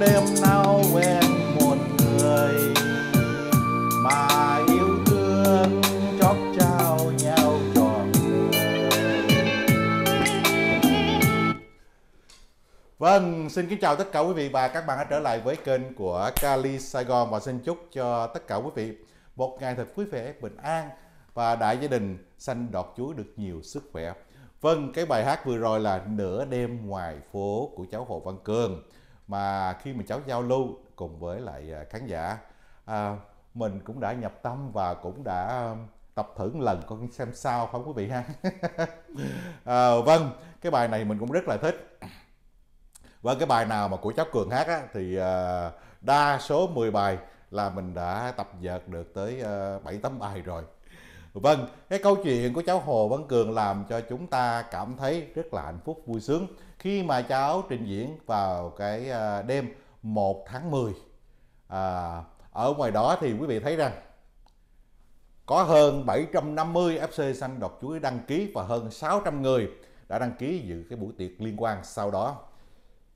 đêm nào quen một người mà yêu thương chót trao nhau trọn Vâng, xin kính chào tất cả quý vị và các bạn đã trở lại với kênh của CaLi Sài Gòn và xin chúc cho tất cả quý vị một ngày thật vui vẻ, bình an và đại gia đình sanh đọt chuối được nhiều sức khỏe. Vâng, cái bài hát vừa rồi là Nửa đêm ngoài phố của cháu Hồ Văn Cường mà khi mà cháu giao lưu cùng với lại à, khán giả à, mình cũng đã nhập tâm và cũng đã à, tập thử một lần con xem sao không quý vị ha à, vâng cái bài này mình cũng rất là thích và cái bài nào mà của cháu cường hát á, thì à, đa số 10 bài là mình đã tập dượt được tới à, bảy 7 tấm bài rồi Vâng, cái câu chuyện của cháu Hồ Văn Cường làm cho chúng ta cảm thấy rất là hạnh phúc, vui sướng khi mà cháu trình diễn vào cái à, đêm 1 tháng 10. À, ở ngoài đó thì quý vị thấy rằng có hơn 750 FC xanh đọt chuối đăng ký và hơn 600 người đã đăng ký dự cái buổi tiệc liên quan sau đó.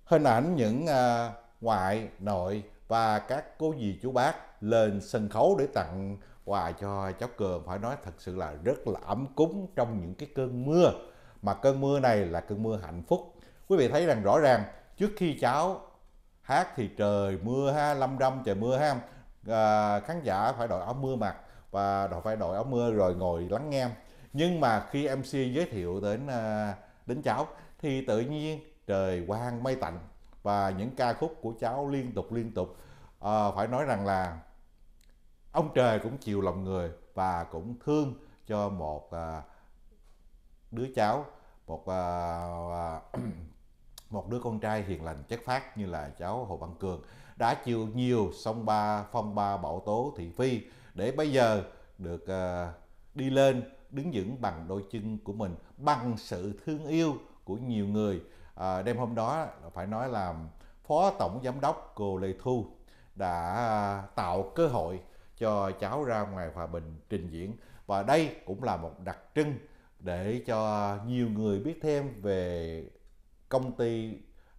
Hình ảnh những à, ngoại, nội và các cô dì chú bác lên sân khấu để tặng Wow, cho cháu cường phải nói thật sự là rất là ấm cúng trong những cái cơn mưa. Mà cơn mưa này là cơn mưa hạnh phúc. Quý vị thấy rằng rõ ràng trước khi cháu hát thì trời mưa ha, lâm râm trời mưa ha. À, khán giả phải đội áo mưa mặc và phải đội áo mưa rồi ngồi lắng nghe. Nhưng mà khi MC giới thiệu đến à, đến cháu thì tự nhiên trời quang mây tạnh và những ca khúc của cháu liên tục liên tục à, phải nói rằng là ông trời cũng chiều lòng người và cũng thương cho một à, đứa cháu một à, à một đứa con trai hiền lành chất phát như là cháu Hồ Văn Cường đã chịu nhiều sông ba phong ba bão tố thị phi để bây giờ được à, đi lên đứng vững bằng đôi chân của mình bằng sự thương yêu của nhiều người à, đêm hôm đó phải nói là phó tổng giám đốc cô Lê Thu đã à, tạo cơ hội cho cháu ra ngoài hòa bình trình diễn và đây cũng là một đặc trưng để cho nhiều người biết thêm về công ty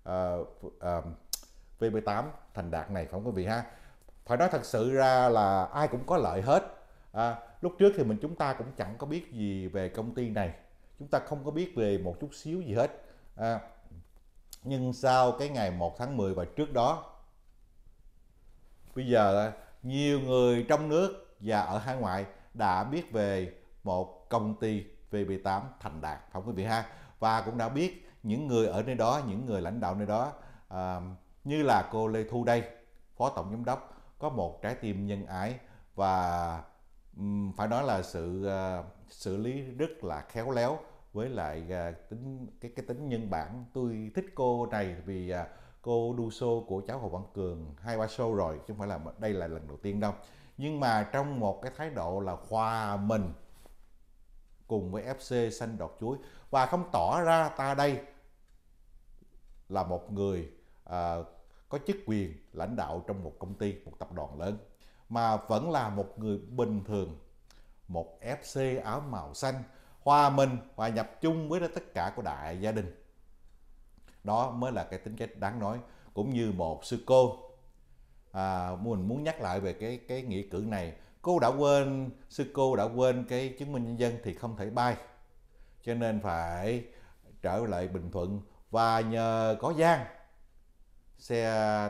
uh, uh, VB8 Thành Đạt này không quý vị ha phải nói thật sự ra là ai cũng có lợi hết à, lúc trước thì mình chúng ta cũng chẳng có biết gì về công ty này chúng ta không có biết về một chút xíu gì hết à, nhưng sau cái ngày 1 tháng 10 và trước đó bây giờ nhiều người trong nước và ở hải ngoại đã biết về một công ty VB8 thành đạt không quý vị ha và cũng đã biết những người ở nơi đó những người lãnh đạo nơi đó à, như là cô Lê Thu đây phó tổng giám đốc có một trái tim nhân ái và um, phải nói là sự uh, xử lý rất là khéo léo với lại uh, tính cái cái tính nhân bản tôi thích cô này vì uh, cô đu show của cháu Hồ Văn Cường hai ba show rồi chứ không phải là đây là lần đầu tiên đâu nhưng mà trong một cái thái độ là hòa mình cùng với FC xanh đọt chuối và không tỏ ra ta đây là một người à, có chức quyền lãnh đạo trong một công ty một tập đoàn lớn mà vẫn là một người bình thường một FC áo màu xanh hòa mình hòa nhập chung với tất cả của đại gia đình đó mới là cái tính cách đáng nói cũng như một sư cô à, mình muốn nhắc lại về cái cái nghĩa cử này cô đã quên sư cô đã quên cái chứng minh nhân dân thì không thể bay cho nên phải trở lại bình thuận và nhờ có gian xe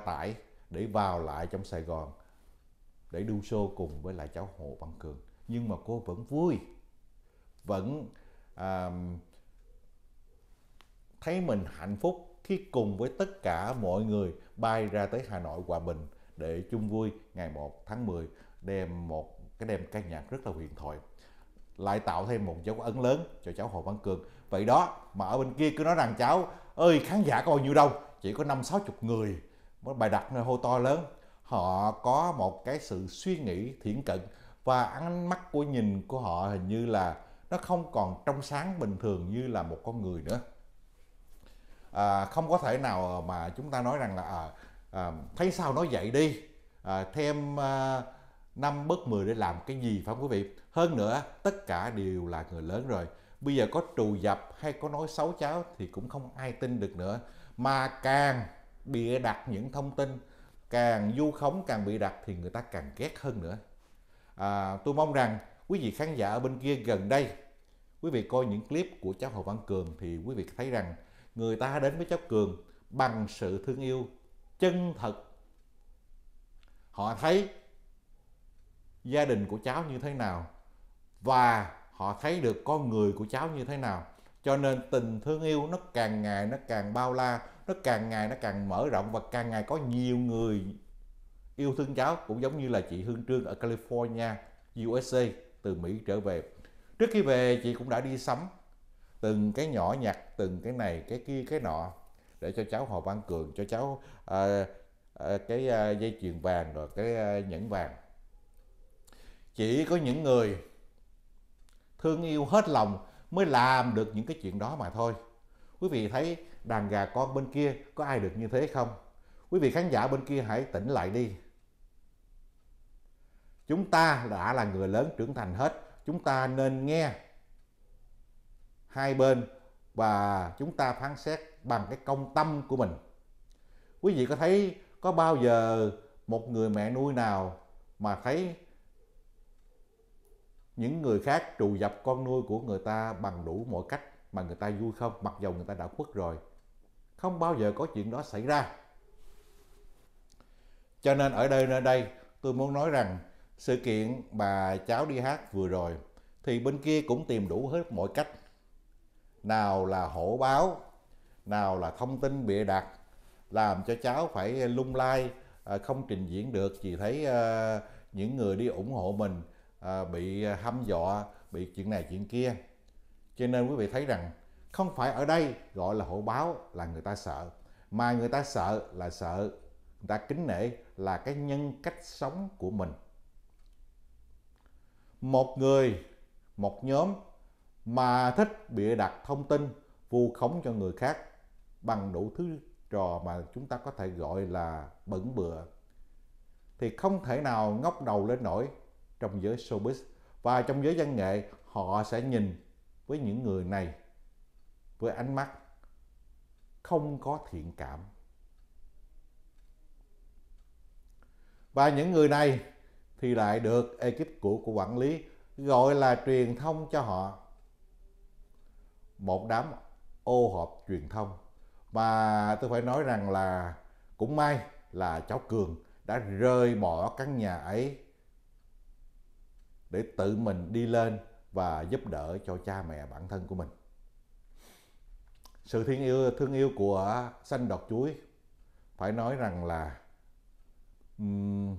tải để vào lại trong sài gòn để đu show cùng với lại cháu hồ văn cường nhưng mà cô vẫn vui vẫn à, thấy mình hạnh phúc khi cùng với tất cả mọi người bay ra tới Hà Nội Hòa Bình để chung vui ngày 1 tháng 10 đem một cái đem ca nhạc rất là huyền thoại lại tạo thêm một dấu ấn lớn cho cháu Hồ Văn Cường vậy đó mà ở bên kia cứ nói rằng cháu ơi khán giả có bao nhiêu đâu chỉ có năm sáu chục người một bài đặt nơi hô to lớn họ có một cái sự suy nghĩ thiển cận và ánh mắt của nhìn của họ hình như là nó không còn trong sáng bình thường như là một con người nữa à, không có thể nào mà chúng ta nói rằng là à, à, thấy sao nói vậy đi à, thêm à, năm bớt 10 để làm cái gì phải không quý vị hơn nữa tất cả đều là người lớn rồi bây giờ có trù dập hay có nói xấu cháu thì cũng không ai tin được nữa mà càng bịa đặt những thông tin càng du khống càng bị đặt thì người ta càng ghét hơn nữa à, tôi mong rằng quý vị khán giả ở bên kia gần đây quý vị coi những clip của cháu hồ văn cường thì quý vị thấy rằng người ta đến với cháu cường bằng sự thương yêu chân thật họ thấy gia đình của cháu như thế nào và họ thấy được con người của cháu như thế nào cho nên tình thương yêu nó càng ngày nó càng bao la nó càng ngày nó càng mở rộng và càng ngày có nhiều người yêu thương cháu cũng giống như là chị Hương Trương ở California USA từ Mỹ trở về trước khi về chị cũng đã đi sắm từng cái nhỏ nhặt từng cái này cái kia cái nọ để cho cháu hồ văn cường cho cháu à, à, cái à, dây chuyền vàng rồi cái à, nhẫn vàng chỉ có những người thương yêu hết lòng mới làm được những cái chuyện đó mà thôi quý vị thấy đàn gà con bên kia có ai được như thế không quý vị khán giả bên kia hãy tỉnh lại đi chúng ta đã là người lớn trưởng thành hết chúng ta nên nghe hai bên và chúng ta phán xét bằng cái công tâm của mình quý vị có thấy có bao giờ một người mẹ nuôi nào mà thấy những người khác trù dập con nuôi của người ta bằng đủ mọi cách mà người ta vui không mặc dù người ta đã khuất rồi không bao giờ có chuyện đó xảy ra cho nên ở đây nơi đây tôi muốn nói rằng sự kiện bà cháu đi hát vừa rồi thì bên kia cũng tìm đủ hết mọi cách nào là hổ báo nào là thông tin bịa đặt làm cho cháu phải lung lay à, không trình diễn được vì thấy à, những người đi ủng hộ mình à, bị hăm dọa bị chuyện này chuyện kia cho nên quý vị thấy rằng không phải ở đây gọi là hộ báo là người ta sợ mà người ta sợ là sợ người ta kính nể là cái nhân cách sống của mình một người một nhóm mà thích bịa đặt thông tin vu khống cho người khác bằng đủ thứ trò mà chúng ta có thể gọi là bẩn bừa thì không thể nào ngóc đầu lên nổi trong giới showbiz và trong giới văn nghệ họ sẽ nhìn với những người này với ánh mắt không có thiện cảm và những người này thì lại được ekip của của quản lý gọi là truyền thông cho họ một đám ô hộp truyền thông và tôi phải nói rằng là cũng may là cháu cường đã rời bỏ căn nhà ấy để tự mình đi lên và giúp đỡ cho cha mẹ bản thân của mình sự thương yêu thương yêu của xanh đọt chuối phải nói rằng là um,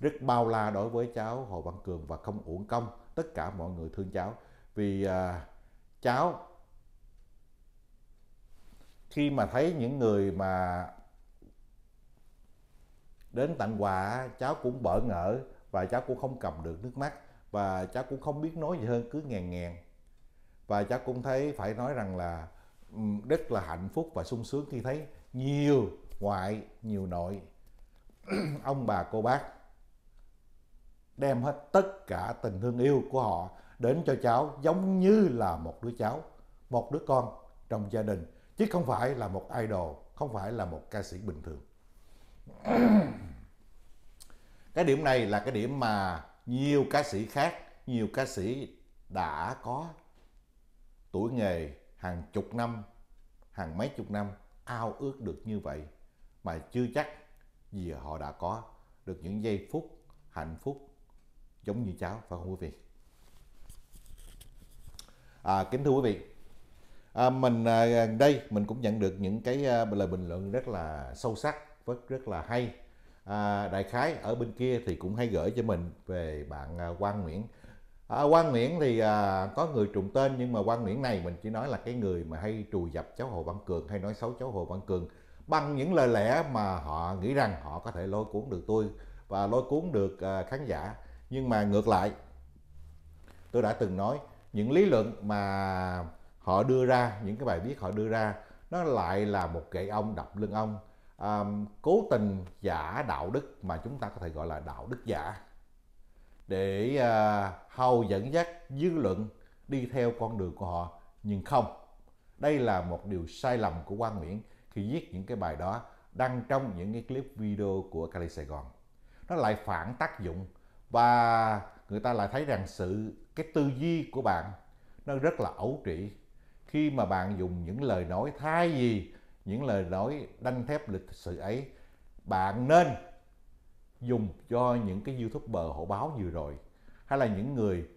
rất bao la đối với cháu hồ văn cường và không uổng công tất cả mọi người thương cháu vì uh, cháu khi mà thấy những người mà đến tặng quà cháu cũng bỡ ngỡ và cháu cũng không cầm được nước mắt và cháu cũng không biết nói gì hơn cứ ngàn ngàn và cháu cũng thấy phải nói rằng là rất là hạnh phúc và sung sướng khi thấy nhiều ngoại nhiều nội ông bà cô bác đem hết tất cả tình thương yêu của họ đến cho cháu giống như là một đứa cháu một đứa con trong gia đình chứ không phải là một idol không phải là một ca sĩ bình thường cái điểm này là cái điểm mà nhiều ca sĩ khác nhiều ca sĩ đã có tuổi nghề hàng chục năm hàng mấy chục năm ao ước được như vậy mà chưa chắc gì họ đã có được những giây phút hạnh phúc giống như cháu phải không quý vị à, kính thưa quý vị à, mình à, đây mình cũng nhận được những cái à, lời bình luận rất là sâu sắc rất rất là hay à, đại khái ở bên kia thì cũng hay gửi cho mình về bạn à, Quang Nguyễn à, Quang Nguyễn thì à, có người trùng tên nhưng mà Quang Nguyễn này mình chỉ nói là cái người mà hay trù dập cháu Hồ Văn Cường hay nói xấu cháu Hồ Văn Cường bằng những lời lẽ mà họ nghĩ rằng họ có thể lôi cuốn được tôi và lôi cuốn được à, khán giả nhưng mà ngược lại tôi đã từng nói những lý luận mà họ đưa ra những cái bài viết họ đưa ra nó lại là một gậy ông đập lưng ông um, cố tình giả đạo đức mà chúng ta có thể gọi là đạo đức giả để uh, hầu dẫn dắt dư luận đi theo con đường của họ nhưng không đây là một điều sai lầm của quan nguyễn khi viết những cái bài đó đăng trong những cái clip video của Cali Sài Gòn nó lại phản tác dụng và người ta lại thấy rằng sự cái tư duy của bạn nó rất là ấu trĩ khi mà bạn dùng những lời nói thay gì, những lời nói đanh thép lịch sự ấy bạn nên dùng cho những cái youtuber hổ báo vừa rồi hay là những người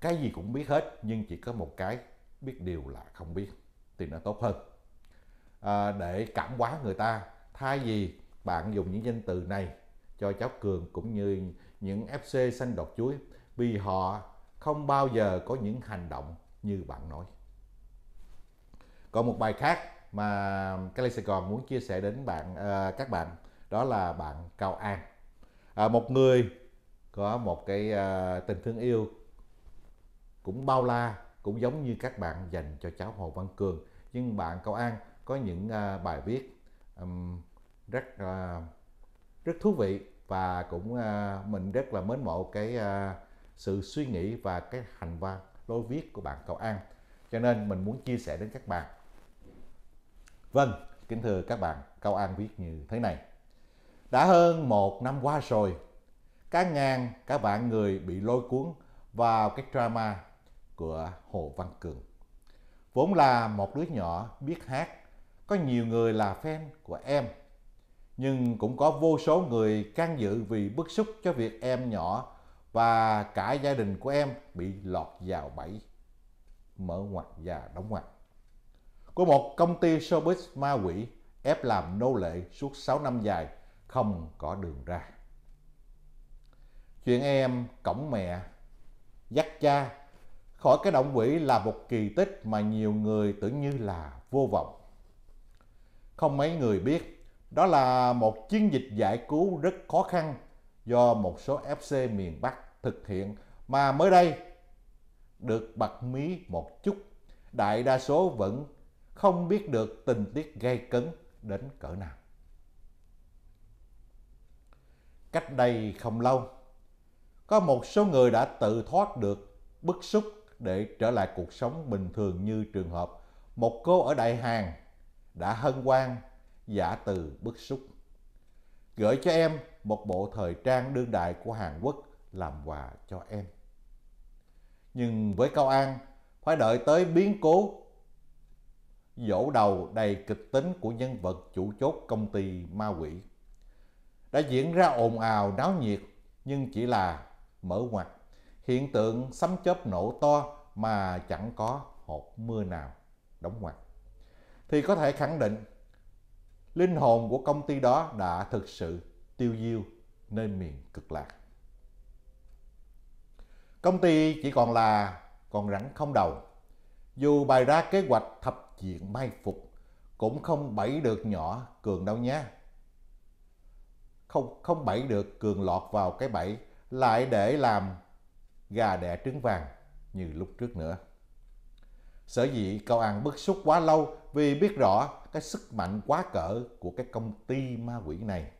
cái gì cũng biết hết nhưng chỉ có một cái biết điều là không biết thì nó tốt hơn à, để cảm hóa người ta thay gì bạn dùng những danh từ này cho cháu cường cũng như những fc xanh đọt chuối vì họ không bao giờ có những hành động như bạn nói còn một bài khác mà Cali Sài Gòn muốn chia sẻ đến bạn à, các bạn đó là bạn Cao An à, một người có một cái à, tình thương yêu cũng bao la cũng giống như các bạn dành cho cháu Hồ Văn Cường nhưng bạn Cao An có những à, bài viết um, rất à, rất thú vị và cũng à, mình rất là mến mộ cái à, sự suy nghĩ và cái hành văn lối viết của bạn Cao An cho nên mình muốn chia sẻ đến các bạn Vâng, kính thưa các bạn, Cao An viết như thế này. Đã hơn một năm qua rồi, các ngàn các bạn người bị lôi cuốn vào cái drama của Hồ Văn Cường. Vốn là một đứa nhỏ biết hát, có nhiều người là fan của em. Nhưng cũng có vô số người can dự vì bức xúc cho việc em nhỏ và cả gia đình của em bị lọt vào bẫy mở ngoặt và đóng ngoặt của một công ty showbiz ma quỷ ép làm nô lệ suốt 6 năm dài, không có đường ra. Chuyện em cổng mẹ, dắt cha khỏi cái động quỷ là một kỳ tích mà nhiều người tưởng như là vô vọng. Không mấy người biết, đó là một chiến dịch giải cứu rất khó khăn do một số FC miền Bắc thực hiện mà mới đây được bật mí một chút, đại đa số vẫn không biết được tình tiết gây cấn đến cỡ nào. Cách đây không lâu, có một số người đã tự thoát được bức xúc để trở lại cuộc sống bình thường như trường hợp một cô ở Đại Hàn đã hân hoan giả từ bức xúc. Gửi cho em một bộ thời trang đương đại của Hàn Quốc làm quà cho em. Nhưng với Cao An, phải đợi tới biến cố dỗ đầu đầy kịch tính của nhân vật chủ chốt công ty ma quỷ. Đã diễn ra ồn ào náo nhiệt nhưng chỉ là mở ngoặt, hiện tượng sấm chớp nổ to mà chẳng có hột mưa nào đóng ngoặt. Thì có thể khẳng định linh hồn của công ty đó đã thực sự tiêu diêu nơi miền cực lạc. Công ty chỉ còn là con rắn không đầu dù bài ra kế hoạch thập diện mai phục, cũng không bẫy được nhỏ Cường đâu nhé. Không, không bẫy được Cường lọt vào cái bẫy, lại để làm gà đẻ trứng vàng như lúc trước nữa. Sở dĩ cậu ăn bức xúc quá lâu vì biết rõ cái sức mạnh quá cỡ của cái công ty ma quỷ này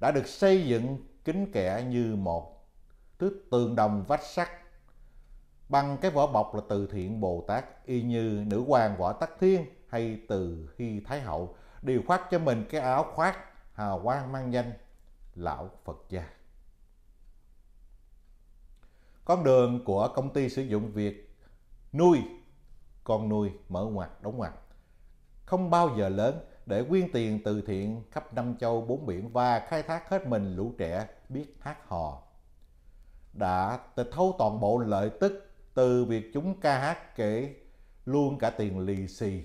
đã được xây dựng kín kẽ như một thứ tường đồng vách sắt Bằng cái vỏ bọc là từ thiện Bồ Tát y như nữ hoàng võ tắc thiên hay từ hy thái hậu đều khoác cho mình cái áo khoác hào quang mang danh lão Phật gia. Con đường của công ty sử dụng việc nuôi con nuôi mở ngoặt đóng ngoặt không bao giờ lớn để quyên tiền từ thiện khắp năm châu bốn biển và khai thác hết mình lũ trẻ biết hát hò đã tịch thâu toàn bộ lợi tức từ việc chúng ca hát kể luôn cả tiền lì xì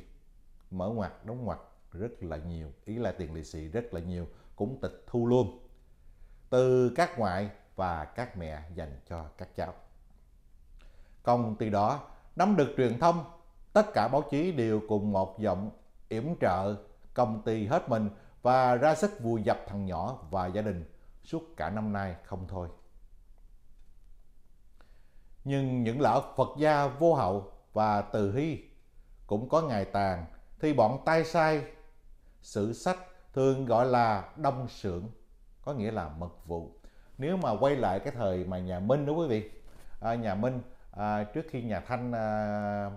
mở ngoặt đóng ngoặt rất là nhiều ý là tiền lì xì rất là nhiều cũng tịch thu luôn từ các ngoại và các mẹ dành cho các cháu công ty đó nắm được truyền thông tất cả báo chí đều cùng một giọng yểm trợ công ty hết mình và ra sức vùi dập thằng nhỏ và gia đình suốt cả năm nay không thôi nhưng những lão Phật gia vô hậu và từ hy cũng có ngày tàn thì bọn tay sai sử sách thường gọi là đông sưởng có nghĩa là mật vụ nếu mà quay lại cái thời mà nhà Minh đó quý vị à, nhà Minh à, trước khi nhà Thanh à,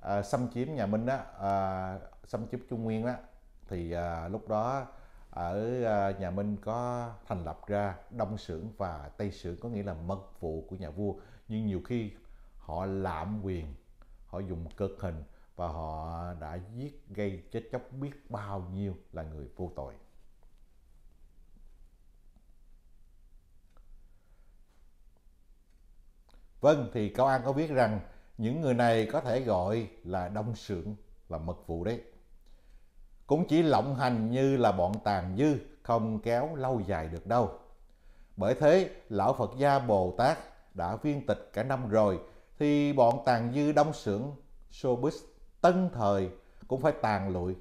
à, xâm chiếm nhà Minh đó à, xâm chiếm Trung Nguyên đó thì à, lúc đó ở à, nhà Minh có thành lập ra Đông Sưởng và Tây Sưởng có nghĩa là mật vụ của nhà vua nhưng nhiều khi họ lạm quyền họ dùng cực hình và họ đã giết gây chết chóc biết bao nhiêu là người vô tội vâng thì cao an có biết rằng những người này có thể gọi là đông sưởng là mật vụ đấy cũng chỉ lộng hành như là bọn tàn dư không kéo lâu dài được đâu bởi thế lão phật gia bồ tát đã viên tịch cả năm rồi thì bọn tàn dư đông xưởng showbiz tân thời cũng phải tàn lụi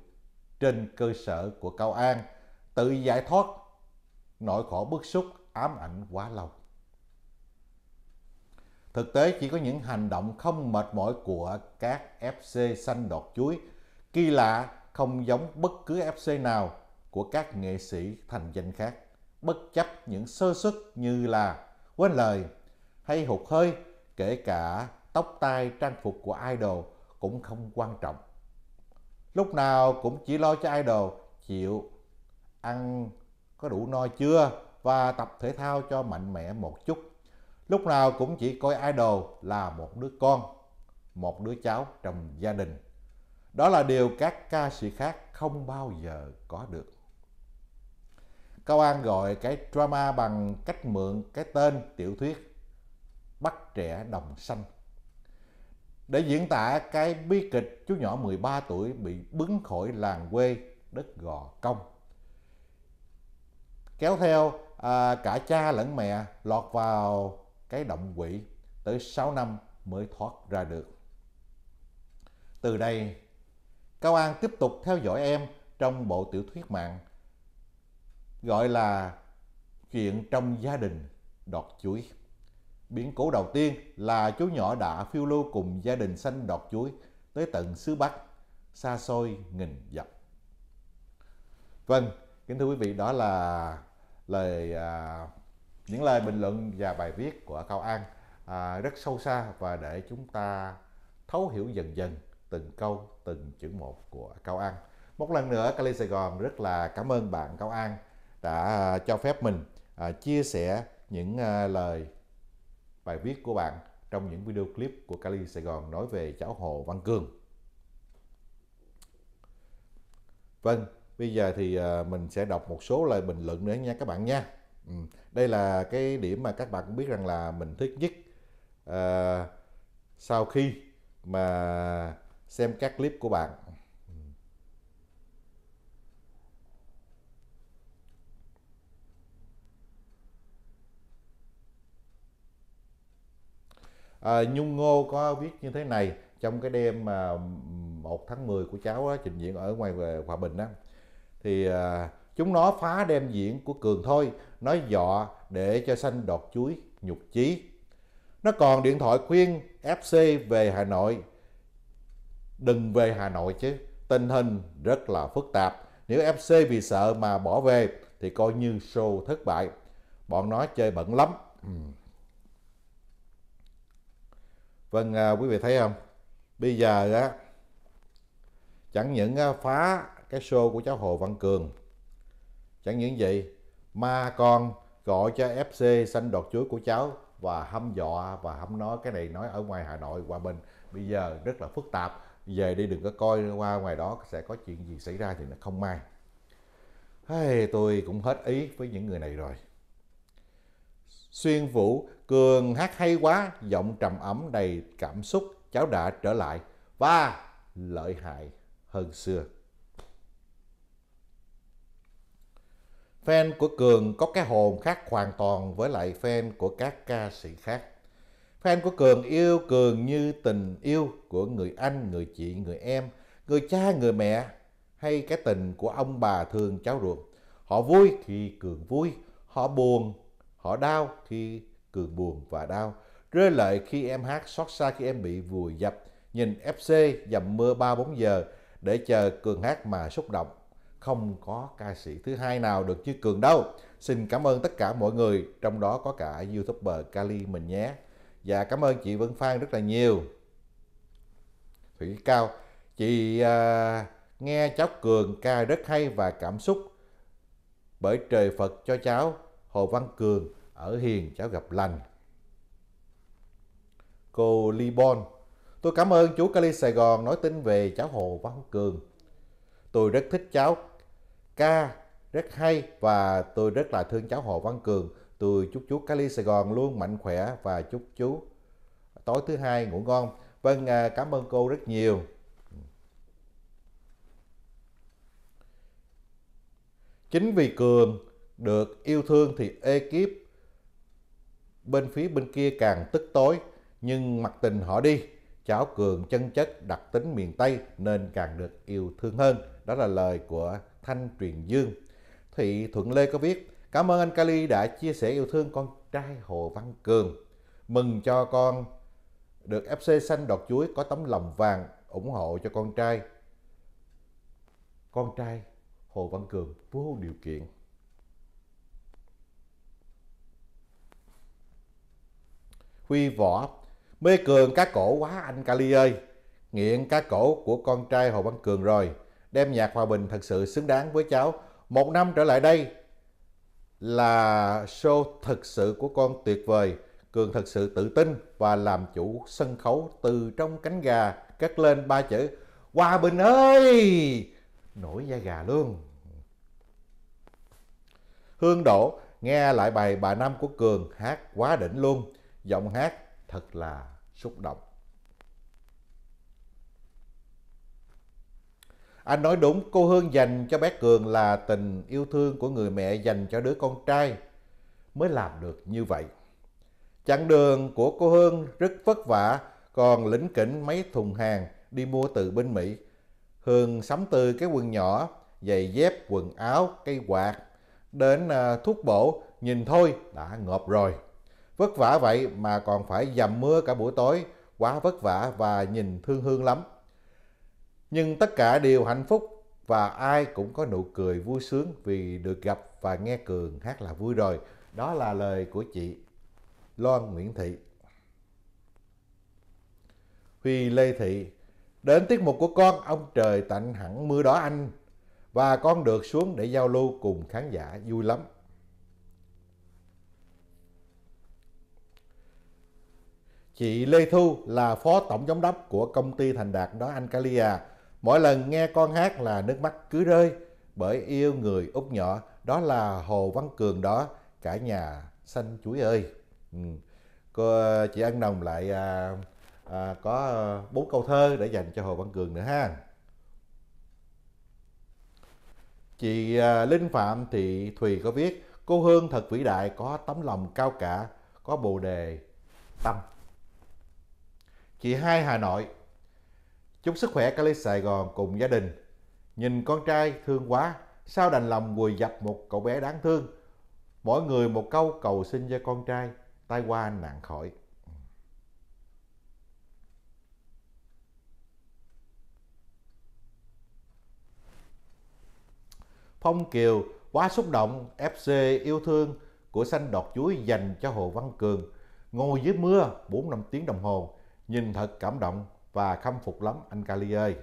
trên cơ sở của Cao An tự giải thoát nỗi khổ bức xúc ám ảnh quá lâu. Thực tế chỉ có những hành động không mệt mỏi của các FC xanh đọt chuối kỳ lạ không giống bất cứ FC nào của các nghệ sĩ thành danh khác bất chấp những sơ xuất như là quên lời hay hụt hơi, kể cả tóc tai trang phục của idol cũng không quan trọng. Lúc nào cũng chỉ lo cho idol chịu ăn có đủ no chưa và tập thể thao cho mạnh mẽ một chút. Lúc nào cũng chỉ coi idol là một đứa con, một đứa cháu trong gia đình. Đó là điều các ca sĩ khác không bao giờ có được. Cao An gọi cái drama bằng cách mượn cái tên tiểu thuyết Bắt trẻ đồng xanh. Để diễn tả cái bi kịch chú nhỏ 13 tuổi bị bứng khỏi làng quê đất Gò Công. Kéo theo à, cả cha lẫn mẹ lọt vào cái động quỷ tới 6 năm mới thoát ra được. Từ đây, Cao An tiếp tục theo dõi em trong bộ tiểu thuyết mạng gọi là chuyện trong gia đình đọt chuối. Biến cố đầu tiên là chú nhỏ đã phiêu lưu cùng gia đình xanh đọt chuối tới tận xứ Bắc, xa xôi nghìn dặm. Vâng, kính thưa quý vị, đó là lời à, những lời bình luận và bài viết của Cao An à, rất sâu xa và để chúng ta thấu hiểu dần dần từng câu, từng chữ một của Cao An. Một lần nữa, Cali Sài Gòn rất là cảm ơn bạn Cao An đã cho phép mình à, chia sẻ những à, lời bài viết của bạn trong những video clip của Cali Sài Gòn nói về cháu Hồ Văn Cường. Vâng, bây giờ thì à, mình sẽ đọc một số lời bình luận nữa nha các bạn nha. Ừ, đây là cái điểm mà các bạn cũng biết rằng là mình thích nhất à, sau khi mà xem các clip của bạn à, Nhung Ngô có viết như thế này trong cái đêm mà 1 tháng 10 của cháu đó, trình diễn ở ngoài về ờ, Hòa Bình đó thì à, chúng nó phá đêm diễn của Cường thôi nói dọ để cho xanh đọt chuối nhục chí nó còn điện thoại khuyên FC về Hà Nội đừng về Hà Nội chứ tình hình rất là phức tạp nếu FC vì sợ mà bỏ về thì coi như show thất bại bọn nó chơi bẩn lắm vâng à, quý vị thấy không bây giờ á chẳng những á, phá cái show của cháu hồ văn cường chẳng những vậy ma con gọi cho fc xanh đọt chuối của cháu và hâm dọa và hâm nói cái này nói ở ngoài hà nội qua bên bây giờ rất là phức tạp về đi đừng có coi qua ngoài đó sẽ có chuyện gì xảy ra thì nó không may hey, tôi cũng hết ý với những người này rồi Xuyên Vũ, Cường hát hay quá, giọng trầm ấm đầy cảm xúc, cháu đã trở lại và lợi hại hơn xưa. Fan của Cường có cái hồn khác hoàn toàn với lại fan của các ca sĩ khác. Fan của Cường yêu Cường như tình yêu của người anh, người chị, người em, người cha, người mẹ hay cái tình của ông bà thương cháu ruột. Họ vui thì Cường vui, họ buồn Họ đau khi cường buồn và đau. Rơi lệ khi em hát xót xa khi em bị vùi dập. Nhìn FC dầm mưa 3-4 giờ để chờ Cường hát mà xúc động. Không có ca sĩ thứ hai nào được như Cường đâu. Xin cảm ơn tất cả mọi người, trong đó có cả youtuber Kali mình nhé. Và cảm ơn chị Vân Phan rất là nhiều. Thủy Cao, chị à, nghe cháu Cường ca rất hay và cảm xúc bởi trời Phật cho cháu Hồ Văn Cường ở Hiền cháu gặp lành. Cô Libon, tôi cảm ơn chú Cali Sài Gòn nói tin về cháu Hồ Văn Cường. Tôi rất thích cháu ca, rất hay và tôi rất là thương cháu Hồ Văn Cường. Tôi chúc chú Cali Sài Gòn luôn mạnh khỏe và chúc chú tối thứ hai ngủ ngon. Vâng, à, cảm ơn cô rất nhiều. Chính vì Cường được yêu thương thì ekip bên phía bên kia càng tức tối nhưng mặc tình họ đi cháo cường chân chất đặc tính miền Tây nên càng được yêu thương hơn. Đó là lời của Thanh Truyền Dương. Thị Thuận Lê có viết, cảm ơn anh Kali đã chia sẻ yêu thương con trai Hồ Văn Cường. Mừng cho con được FC Xanh đọt chuối có tấm lòng vàng ủng hộ cho con trai. Con trai Hồ Văn Cường vô điều kiện. Huy Võ, mê cường cá cổ quá anh kali ơi, nghiện cá cổ của con trai Hồ Văn Cường rồi, đem nhạc hòa bình thật sự xứng đáng với cháu. Một năm trở lại đây là show thật sự của con tuyệt vời, Cường thật sự tự tin và làm chủ sân khấu từ trong cánh gà cất lên ba chữ Hòa Bình ơi! Nổi da gà luôn. Hương đổ nghe lại bài bà năm của Cường hát quá đỉnh luôn giọng hát thật là xúc động. Anh nói đúng, cô Hương dành cho bé Cường là tình yêu thương của người mẹ dành cho đứa con trai mới làm được như vậy. Chặng đường của cô Hương rất vất vả, còn lĩnh kỉnh mấy thùng hàng đi mua từ bên Mỹ. Hương sắm từ cái quần nhỏ, giày dép, quần áo, cây quạt, đến à, thuốc bổ, nhìn thôi đã ngộp rồi. Vất vả vậy mà còn phải dầm mưa cả buổi tối, quá vất vả và nhìn thương hương lắm. Nhưng tất cả đều hạnh phúc và ai cũng có nụ cười vui sướng vì được gặp và nghe Cường hát là vui rồi. Đó là lời của chị Loan Nguyễn Thị. Huy Lê Thị Đến tiết mục của con, ông trời tạnh hẳn mưa đó anh. Và con được xuống để giao lưu cùng khán giả vui lắm. Chị Lê Thu là phó tổng giám đốc của công ty Thành Đạt đó anh Calia. Mỗi lần nghe con hát là nước mắt cứ rơi bởi yêu người út nhỏ đó là Hồ Văn Cường đó cả nhà xanh chuối ơi. Ừ. Cô, chị An Đồng lại à, à, có bốn câu thơ để dành cho Hồ Văn Cường nữa ha. Chị à, Linh Phạm Thị Thùy có viết Cô Hương thật vĩ đại có tấm lòng cao cả, có bồ đề tâm. Chị hai Hà Nội Chúc sức khỏe Cali Sài Gòn cùng gia đình. Nhìn con trai thương quá, sao đành lòng quỳ dập một cậu bé đáng thương. Mỗi người một câu cầu xin cho con trai, tai qua nạn khỏi. Phong Kiều quá xúc động FC yêu thương của xanh đọt chuối dành cho Hồ Văn Cường. Ngồi dưới mưa 4 năm tiếng đồng hồ Nhìn thật cảm động và khâm phục lắm anh Kali ơi.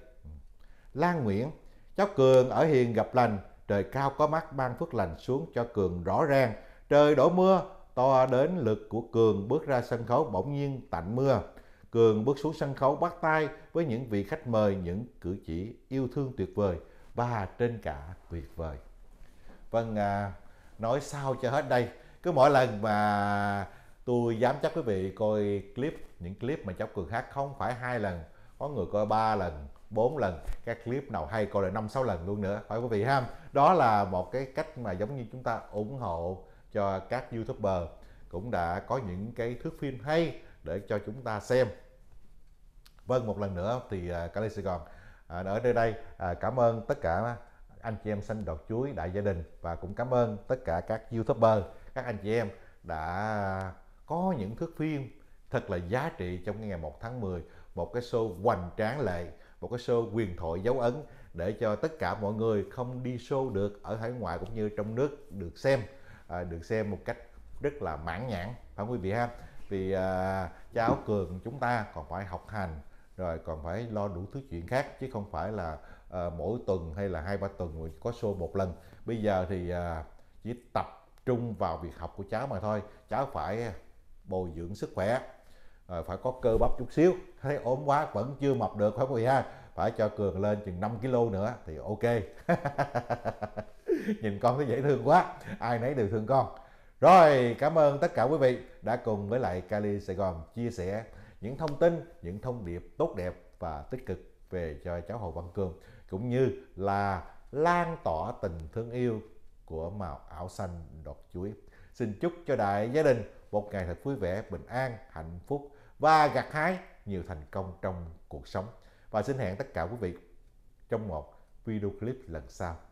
Lan Nguyễn, cháu Cường ở hiền gặp lành, trời cao có mắt ban phước lành xuống cho Cường rõ ràng. Trời đổ mưa, to đến lực của Cường bước ra sân khấu bỗng nhiên tạnh mưa. Cường bước xuống sân khấu bắt tay với những vị khách mời những cử chỉ yêu thương tuyệt vời và trên cả tuyệt vời. Vâng, à, nói sao cho hết đây. Cứ mỗi lần mà tôi dám chắc quý vị coi clip những clip mà cháu cường hát không phải hai lần có người coi ba lần bốn lần các clip nào hay coi lại năm sáu lần luôn nữa phải quý vị ha đó là một cái cách mà giống như chúng ta ủng hộ cho các youtuber cũng đã có những cái thước phim hay để cho chúng ta xem vâng một lần nữa thì à, Cali Sài Gòn à, ở nơi đây à, cảm ơn tất cả anh chị em xanh đọt chuối đại gia đình và cũng cảm ơn tất cả các youtuber các anh chị em đã có những thước phim thật là giá trị trong ngày 1 tháng 10 một cái show hoành tráng lệ một cái show quyền thoại dấu ấn để cho tất cả mọi người không đi show được ở hải ngoại cũng như trong nước được xem à, được xem một cách rất là mãn nhãn phải không quý vị ha vì à, cha cường chúng ta còn phải học hành rồi còn phải lo đủ thứ chuyện khác chứ không phải là à, mỗi tuần hay là hai ba tuần có show một lần bây giờ thì à, chỉ tập trung vào việc học của cháu mà thôi cháu phải bồi dưỡng sức khỏe à, phải có cơ bắp chút xíu thấy ốm quá vẫn chưa mập được phải không ha phải cho cường lên chừng 5 kg nữa thì ok nhìn con thấy dễ thương quá ai nấy đều thương con rồi cảm ơn tất cả quý vị đã cùng với lại Cali Sài Gòn chia sẻ những thông tin những thông điệp tốt đẹp và tích cực về cho cháu Hồ Văn Cường cũng như là lan tỏa tình thương yêu của màu áo xanh đọt chuối xin chúc cho đại gia đình một ngày thật vui vẻ, bình an, hạnh phúc và gặt hái nhiều thành công trong cuộc sống. Và xin hẹn tất cả quý vị trong một video clip lần sau.